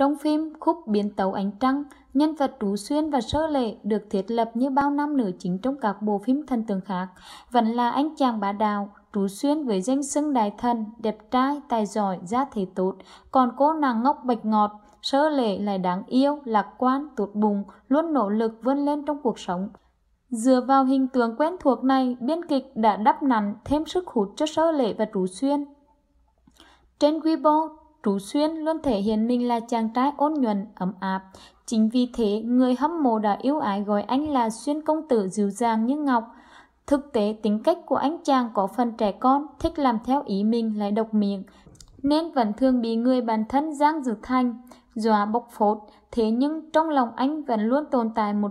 Trong phim Khúc Biến tàu Ánh Trăng, nhân vật Trú Xuyên và Sơ Lệ được thiết lập như bao nam nữ chính trong các bộ phim thần tượng khác, vẫn là anh chàng bá đạo, Trú Xuyên với danh xưng đại thần, đẹp trai, tài giỏi, gia thế tốt, còn cô nàng ngốc bạch ngọt, Sơ Lệ lại đáng yêu, lạc quan, tốt bụng, luôn nỗ lực vươn lên trong cuộc sống. Dựa vào hình tượng quen thuộc này, biên kịch đã đắp nặn thêm sức hút cho Sơ Lệ và Trú Xuyên. Trên Weibo, Trú Xuyên luôn thể hiện mình là chàng trai ôn nhuận, ấm áp. Chính vì thế, người hâm mộ đã yêu ái gọi anh là Xuyên công tử dịu dàng như ngọc. Thực tế, tính cách của anh chàng có phần trẻ con, thích làm theo ý mình lại độc miệng, nên vẫn thường bị người bản thân Giang Dự Thành dọa bộc phốt. Thế nhưng trong lòng anh vẫn luôn tồn tại một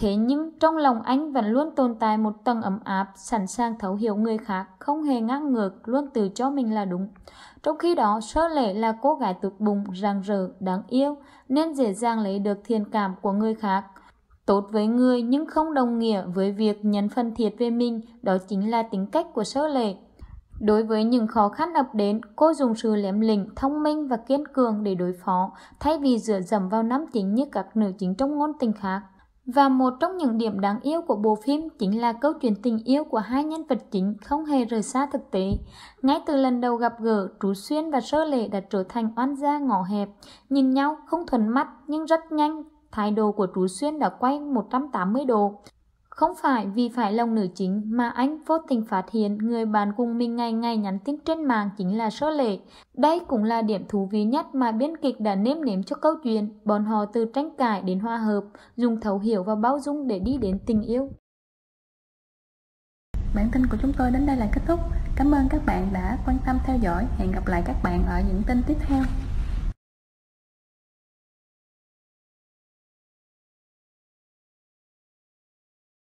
Thế nhưng trong lòng anh vẫn luôn tồn tại một tầng ấm áp, sẵn sàng thấu hiểu người khác, không hề ngang ngược, luôn tự cho mình là đúng. Trong khi đó, sơ lệ là cô gái tụt bụng, ràng rỡ, đáng yêu, nên dễ dàng lấy được thiện cảm của người khác. Tốt với người nhưng không đồng nghĩa với việc nhận phân thiệt về mình, đó chính là tính cách của sơ lệ. Đối với những khó khăn ập đến, cô dùng sự liếm lĩnh, thông minh và kiên cường để đối phó, thay vì dựa dầm vào nắm chính như các nữ chính trong ngôn tình khác. Và một trong những điểm đáng yêu của bộ phim chính là câu chuyện tình yêu của hai nhân vật chính không hề rời xa thực tế. Ngay từ lần đầu gặp gỡ, Trú Xuyên và Sơ Lệ đã trở thành oan gia ngõ hẹp, nhìn nhau không thuần mắt nhưng rất nhanh, thái độ của Trú Xuyên đã quay 180 độ. Không phải vì phải lòng nữ chính mà anh vô tình phát hiện người bạn cùng mình ngày ngày nhắn tin trên mạng chính là số lệ. Đây cũng là điểm thú vị nhất mà biên kịch đã nêm nếm cho câu chuyện. Bọn họ từ tranh cãi đến hòa hợp, dùng thấu hiểu và bao dung để đi đến tình yêu. Bản tin của chúng tôi đến đây là kết thúc. Cảm ơn các bạn đã quan tâm theo dõi. Hẹn gặp lại các bạn ở những tin tiếp theo.